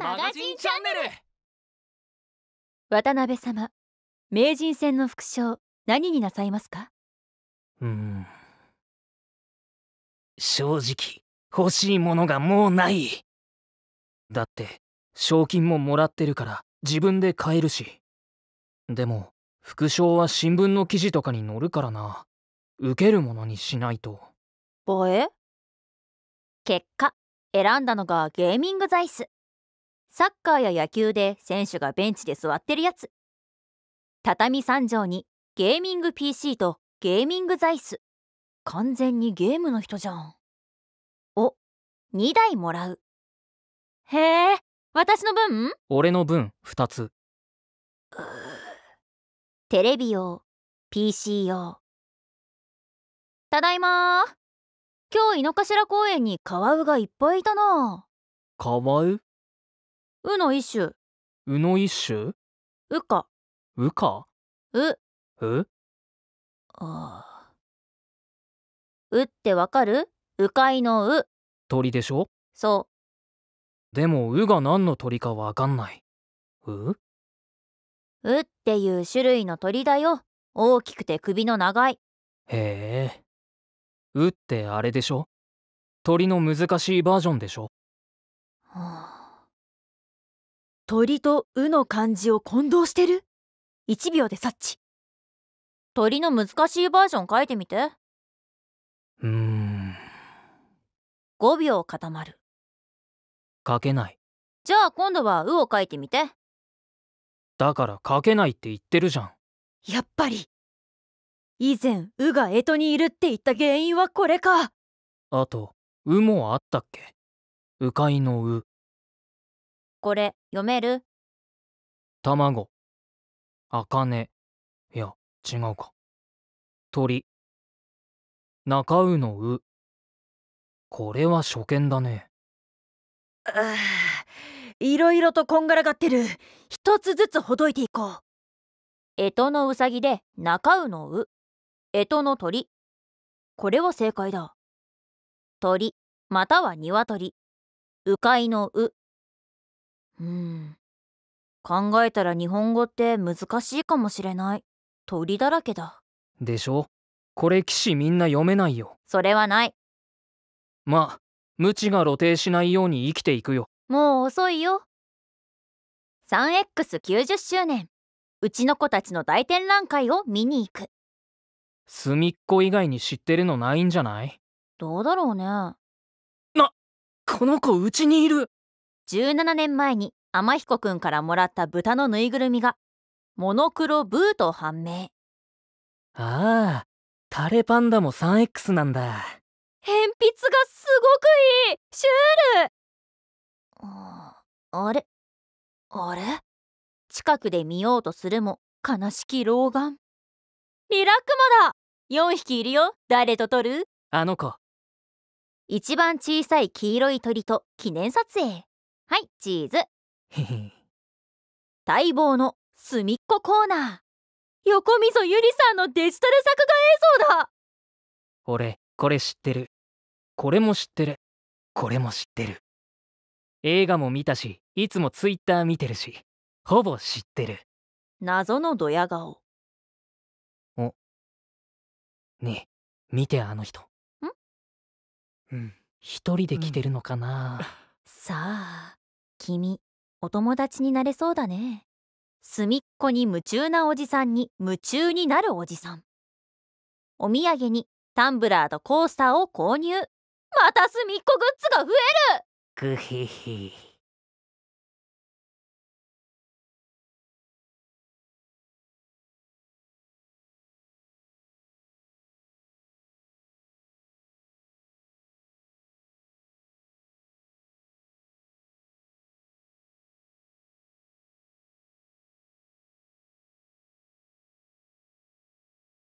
マガジンチャンネル渡辺様名人戦の副賞何になさいますかうん正直欲しいものがもうないだって賞金ももらってるから自分で買えるしでも副賞は新聞の記事とかに載るからな受けるものにしないとぼえ結果選んだのがゲーミングザイスサッカーや野球で選手がベンチで座ってるやつ畳3畳にゲーミング PC とゲーミング座椅子完全にゲームの人じゃんお2台もらうへえ私の分俺の分2つテレビ用 PC 用ただいま今日井の頭公園にカワウがいっぱいいたなカワウうの一種。うの一種うか。うかう。うああ。うってわかるうかいのう。鳥でしょそう。でもうが何の鳥かわかんない。ううっていう種類の鳥だよ。大きくて首の長い。へえ。うってあれでしょ鳥の難しいバージョンでしょ鳥とうの漢字を混同してる1秒で察知鳥の難しいバージョン書いてみてうーん5秒固まる書けないじゃあ今度は「う」を書いてみてだから書けないって言ってるじゃんやっぱり以前「う」が干支にいるって言った原因はこれかあと「う」もあったっけ迂回の「う」これ読める卵あかねいや違うか鳥中うのうこれは初見だねああいろいろとこんがらがってる一つずつほどいていこう干支のうさぎで中うのう干支の鳥これは正解だ鳥または鶏鵜飼の「う」うん考えたら日本語って難しいかもしれない鳥だらけだでしょこれ騎士みんな読めないよそれはないまあ無知が露呈しないように生きていくよもう遅いよ 3X90 周年うちの子たちの大展覧会を見に行く隅っこ以外に知ってるのないんじゃないどうだろうねなこの子うちにいる17年前に天彦くんからもらった豚のぬいぐるみがモノクロブーと判明ああタレパンダも 3X なんだ鉛筆がすごくいいシュールあれあれ近くで見ようとするも悲しき老眼リラックマだ4匹いるよ誰と撮るあの子一番小さい黄色い鳥と記念撮影はいチーズ待望のすみっこコーナー横溝ゆりさんのデジタル作画映像だ俺これ知ってるこれも知ってるこれも知ってる映画も見たしいつもツイッター見てるしほぼ知ってる謎のドヤ顔おねえ見てあの人んうん一人で来てるのかな、うん、さあ君、お友達になれそうだね。隅っこに夢中なおじさんに夢中になるおじさん。お土産にタンブラーとコースターを購入。また隅っこグッズが増えるぐへへ。